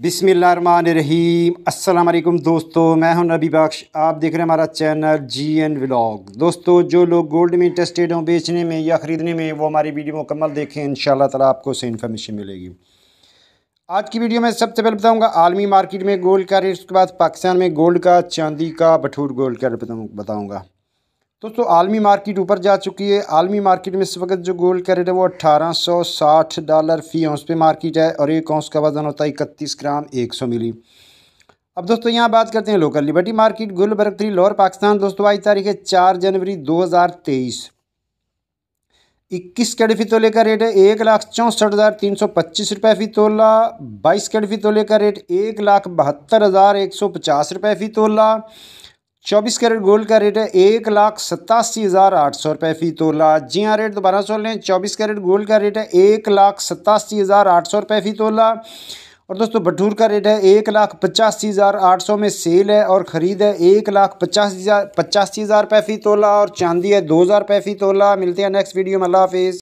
बिसमीम अल्लाम दोस्तों मैं हूं नबी बख्श आप देख रहे हैं हमारा चैनल जी एन व्लॉग दोस्तों जो लोग गोल्ड में इंटरेस्टेड हों बेचने में या ख़रीदने में वो हमारी वीडियो मुकम्मल देखें इन ताला आपको उसे इन्फॉर्मेशन मिलेगी आज की वीडियो में सबसे पहले बताऊँगा आलमी मार्केट में गोल्ड का रेट उसके बाद पाकिस्तान में गोल्ड का चांदी का भठूर गोल्ड का रेट बताऊँगा दोस्तों आलमी मार्केट ऊपर जा चुकी है आलमी मार्केट में इस वक्त जो गोल्ड रेट है वो 1860 डॉलर फी औंस पे मार्केट है और एक औंस का वजन होता है इकतीस ग्राम 100 मिली अब दोस्तों यहाँ बात करते हैं local liberty market Gulberg three Lahore Pakistan दोस्तों आज तारीख है चार जनवरी दो हजार तेईस इक्कीस कैड तोले का रेट है एक लाख चौंसठ हज़ार तीन सौ पच्चीस रुपये फ़ी तोला बाईस कैड तोले का रेट एक लाख बहत्तर हज़ार एक सौ पचास रुपये फ़ी तोला चौबीस कैरेट गोल्ड का रेट है एक लाख सत्तासी हज़ार आठ सौ रुपये फ़ी तोला जी हाँ रेट दोबारा सुन लें चौबीस कैरेट गोल्ड का रेट है एक लाख सत्तासी हज़ार आठ सौ रुपये फ़ी तोला और दोस्तों भटूर का रेट है एक लाख पचासी हज़ार आठ सौ में सेल है और ख़रीद है एक लाख पचासी हज़ार पचासी हज़ार रुपये फ़ी तोला और चांदी है दो हज़ार रुपये फ़ी तोला मिलते हैं नेक्स्ट वीडियो में अल्लाह हाफिज़